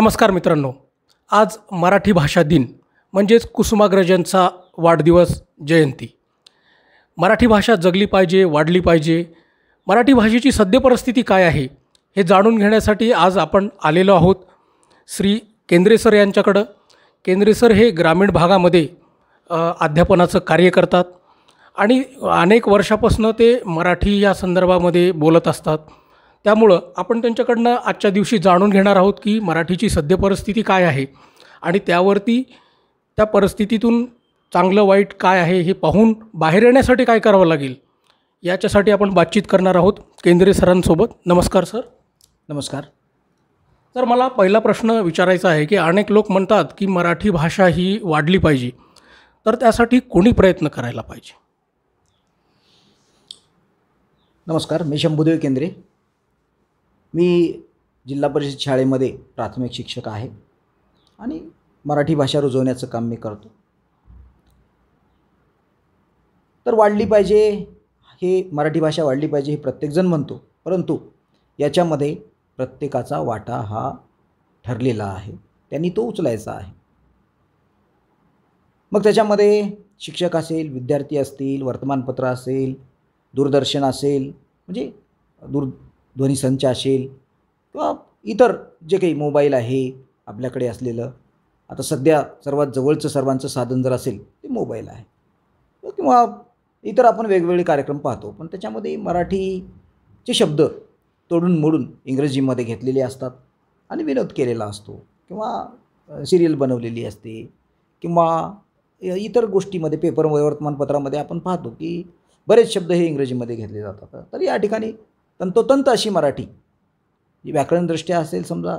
नमस्कार मित्रांनो आज मराठी भाषा दिन म्हणजेच कुसुमाग्रजांचा वाढदिवस जयंती मराठी भाषा जगली पाहिजे वाढली पाहिजे मराठी भाषेची सद्य परिस्थिती काय आहे हे जाणून घेण्यासाठी आज आपण आलेलो आहोत श्री केंद्रेसर यांच्याकडं केंद्रेसर हे ग्रामीण भागामध्ये अध्यापनाचं कार्य करतात आणि अनेक वर्षापासून ते मराठी या संदर्भामध्ये बोलत असतात त्यामुळं आपण त्यांच्याकडनं आजच्या दिवशी जाणून घेणार आहोत की मराठीची सद्य परिस्थिती काय आहे आणि त्यावरती त्या परिस्थितीतून चांगलं वाईट काय आहे हे पाहून बाहेर येण्यासाठी काय करावं लागेल याच्यासाठी आपण बातचीत करणार आहोत केंद्रीय सरांसोबत नमस्कार सर नमस्कार तर मला पहिला प्रश्न विचारायचा आहे की अनेक लोक म्हणतात की मराठी भाषा ही वाढली पाहिजे तर त्यासाठी कोणी प्रयत्न करायला पाहिजे नमस्कार मी शंभुदेव केंद्रे मी जिल्हा परिषद शाळेमध्ये प्राथमिक शिक्षक आहे आणि मराठी भाषा रुजवण्याचं काम मी करतो तर वाढली पाहिजे हे मराठी भाषा वाढली पाहिजे हे प्रत्येकजण म्हणतो परंतु याच्यामध्ये प्रत्येकाचा वाटा हा ठरलेला आहे त्यांनी तो उचलायचा आहे मग त्याच्यामध्ये शिक्षक असेल विद्यार्थी असतील वर्तमानपत्र असेल दूरदर्शन असेल म्हणजे दूर ध्वनी संच असेल किंवा इतर जे काही मोबाईल आहे आपल्याकडे असलेलं आता सध्या सर्वात जवळचं सर्वांचं साधन जर असेल ते मोबाईल आहे किंवा इतर आपण वेगवेगळे कार्यक्रम पाहतो पण त्याच्यामध्ये मराठीचे शब्द तोडून मोडून इंग्रजीमध्ये घेतलेले असतात आणि विनोद केलेला असतो किंवा सिरियल बनवलेली असते किंवा इतर गोष्टीमध्ये पेपर वर्तमानपत्रामध्ये आपण पाहतो की बरेच शब्द हे इंग्रजीमध्ये घेतले जातात तर या ठिकाणी तंतोतंत अशी मराठी व्याकरणदृष्ट्या असेल समजा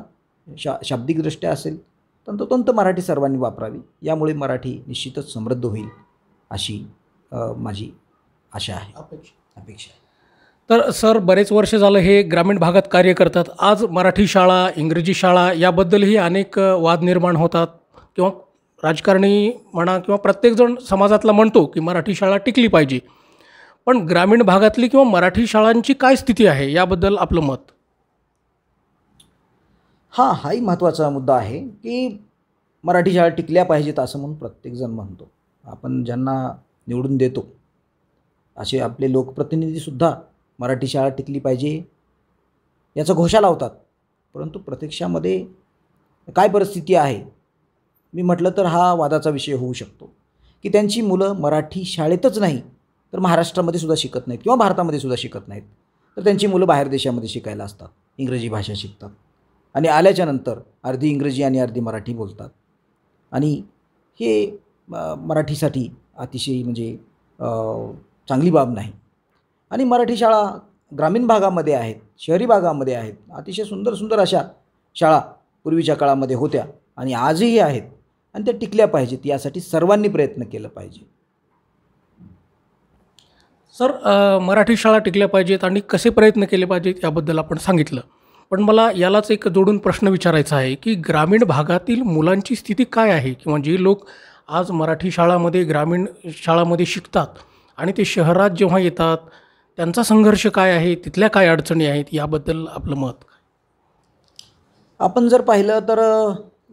शा शाब्दिकदृष्ट्या असेल तंतोतंत मराठी सर्वांनी वापरावी यामुळे मराठी निश्चितच समृद्ध होईल अशी माझी आशा आहे अपेक्षा अपेक्षा तर सर बरेच वर्ष झालं हे ग्रामीण भागात कार्य करतात आज मराठी शाळा इंग्रजी शाळा याबद्दलही अनेक वाद निर्माण होतात किंवा राजकारणी म्हणा किंवा प्रत्येकजण समाजातला म्हणतो की मराठी शाळा टिकली पाहिजे पण ग्रामीण भागातली किंवा मराठी शाळांची काय स्थिती आहे याबद्दल आपलं मत हा हाही महत्त्वाचा मुद्दा आहे की मराठी शाळा टिकल्या पाहिजेत असं म्हणून प्रत्येकजण म्हणतो आपण ज्यांना निवडून देतो असे आपले लोकप्रतिनिधीसुद्धा मराठी शाळा टिकली पाहिजे याचा घोषा लावतात परंतु प्रत्यक्षामध्ये काय परिस्थिती आहे मी म्हटलं तर हा वादाचा विषय होऊ शकतो की त्यांची मुलं मराठी शाळेतच नाही तर महाराष्ट्रामध्ये सुद्धा शिकत नाहीत किंवा भारतामध्ये सुद्धा शिकत नाहीत तर त्यांची मुलं बाहेर देशामध्ये शिकायला असतात इंग्रजी भाषा शिकतात आणि आल्याच्यानंतर अर्धी इंग्रजी आणि अर्धी मराठी बोलतात आणि हे मराठीसाठी अतिशय म्हणजे चांगली बाब नाही आणि मराठी शाळा ग्रामीण भागामध्ये आहेत शहरी भागामध्ये आहेत अतिशय सुंदर सुंदर अशा शाळा पूर्वीच्या काळामध्ये होत्या आणि आजही आहेत आणि त्या टिकल्या पाहिजेत यासाठी सर्वांनी प्रयत्न केला पाहिजे सर मराठी शाळा टिकल्या पाहिजेत आणि कसे प्रयत्न केले पाहिजेत याबद्दल आपण सांगितलं पण मला यालाच एक जोडून प्रश्न विचारायचा आहे की ग्रामीण भागातील मुलांची स्थिती काय आहे किंवा जे लोक आज मराठी शाळामध्ये ग्रामीण शाळामध्ये शिकतात आणि ते शहरात जेव्हा येतात त्यांचा संघर्ष काय आहे तिथल्या काय अडचणी आहेत याबद्दल आपलं मत आपण जर पाहिलं तर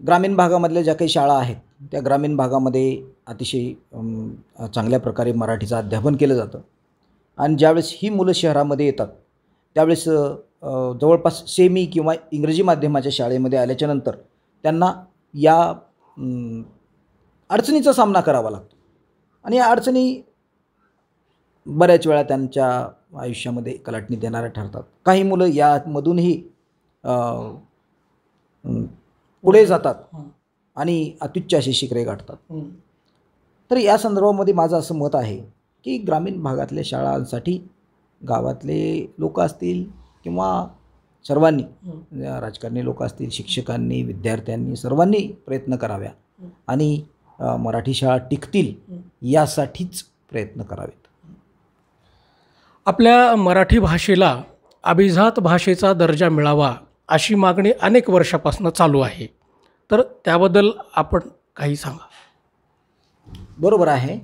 ग्रामीण भागामधल्या ज्या काही शाळा आहेत त्या ग्रामीण भागामध्ये अतिशय चांगल्या प्रकारे मराठीचं अध्यापन केलं जातं आणि ज्यावेळेस ही मुलं शहरामध्ये येतात त्यावेळेस जवळपास सेमी किंवा इंग्रजी माध्यमाच्या शाळेमध्ये आल्याच्यानंतर त्यांना या अडचणीचा सामना करावा लागतो आणि या अडचणी बऱ्याच वेळा त्यांच्या आयुष्यामध्ये कलाटणी देणाऱ्या ठरतात काही मुलं यामधूनही पुढे जातात आणि अत्युच्च अशी शिकरे गाठतात तर या संदर्भामध्ये माझं असं मत आहे की ग्रामीण भागातल्या शाळांसाठी गावातले लोक असतील किंवा सर्वांनी राजकारणी लोक असतील शिक्षकांनी विद्यार्थ्यांनी सर्वांनी प्रयत्न कराव्या आणि मराठी शाळा टिकतील यासाठीच प्रयत्न करावेत आपल्या मराठी भाषेला अभिजात भाषेचा दर्जा मिळावा अशी मागणी अनेक वर्षापासून चालू आहे तर त्याबद्दल आपण काही सांगा बरोबर आहे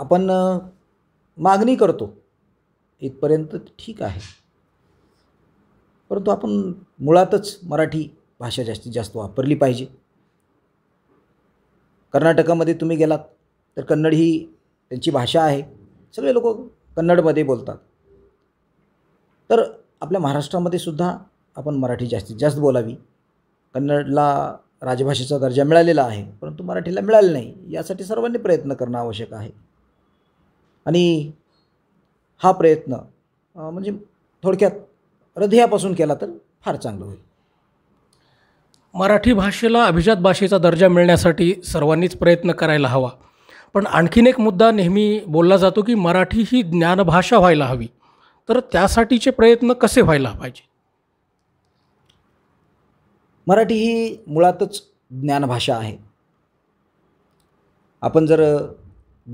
आपण मागणी करतो इथपर्यंत ठीक आहे परंतु आपण मुळातच मराठी भाषा जास्तीत जास्त वापरली पाहिजे कर्नाटकामध्ये तुम्ही गेलात तर कन्नड ही त्यांची भाषा आहे सगळे लोक कन्नडमध्ये बोलतात तर आपल्या महाराष्ट्रामध्ये सुद्धा आपण मराठी जास्तीत जास्त बोलावी कन्नडला राजभाषेचा दर्जा मिळालेला आहे परंतु मराठीला मिळालं नाही यासाठी सर्वांनी प्रयत्न करणं आवश्यक आहे आणि हा प्रयत्न म्हणजे थोडक्यात हृदयापासून केला तर फार चांगलं होईल मराठी भाषेला अभिजात भाषेचा दर्जा मिळण्यासाठी सर्वांनीच प्रयत्न करायला हवा पण आणखीन एक मुद्दा नेहमी बोलला जातो की मराठी ही ज्ञानभाषा व्हायला हवी तर त्यासाठीचे प्रयत्न कसे व्हायला पाहिजे मराठी ही मुळातच ज्ञानभाषा आहे आपण जर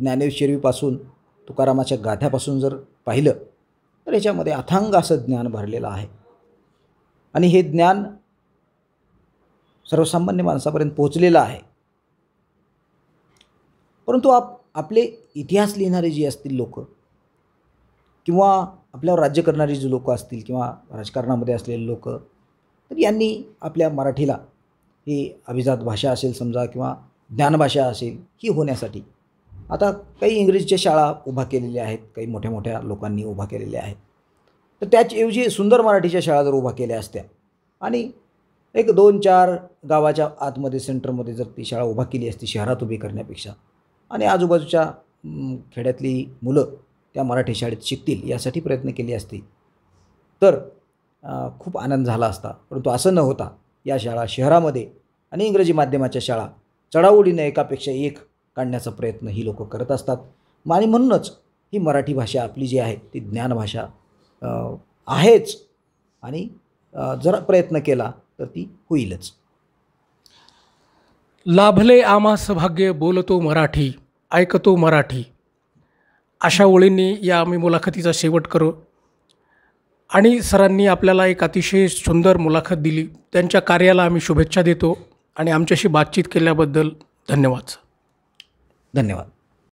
ज्ञानेश्वरीपासून तुकारामाच्या गाथ्यापासून जर पाहिलं तर याच्यामध्ये अथांग असं ज्ञान भरलेलं आहे आणि हे ज्ञान सर्वसामान्य माणसापर्यंत पोचलेलं आहे परंतु आप आपले इतिहास लिहिणारे जी असतील लोक किंवा आपल्यावर राज्य करणारी जी लोकं असतील किंवा राजकारणामध्ये असलेले लोक तर यांनी आपल्या मराठीला ही अभिजात भाषा असेल समजा किंवा ज्ञानभाषा असेल ही होण्यासाठी आता काही इंग्रजीच्या शाळा उभा केलेल्या आहेत काही मोठ्या मोठ्या लोकांनी उभा केलेल्या आहेत तर त्याचऐवजी सुंदर मराठीच्या शाळा जर उभा केल्या असत्या आणि एक दोन चार गावाच्या आतमध्ये सेंटरमध्ये जर ती शाळा उभा केली असती शहरात उभी करण्यापेक्षा आणि आजूबाजूच्या खेड्यातली मुलं त्या मराठी शाळेत शिकतील यासाठी प्रयत्न केले असते तर खूप आनंद झाला असता परंतु असं न होता या शाळा शहरामध्ये आणि इंग्रजी माध्यमाच्या शाळा चढावडीनं एकापेक्षा एक काढण्याचा प्रयत्न ही लोकं करत असतात आणि म्हणूनच ही मराठी भाषा आपली जी आहे ती ज्ञानभाषा आहेच आणि जर प्रयत्न केला तर ती होईलच लाभले आम्हा सभाग्य बोलतो मराठी ऐकतो मराठी अशा ओळींनी या आम्ही मुलाखतीचा शेवट करू आणि सरांनी आपल्याला एक अतिशय सुंदर मुलाखत दिली त्यांच्या कार्याला आम्ही शुभेच्छा देतो आणि आमच्याशी बातचीत केल्याबद्दल धन्यवाद धन्यवाद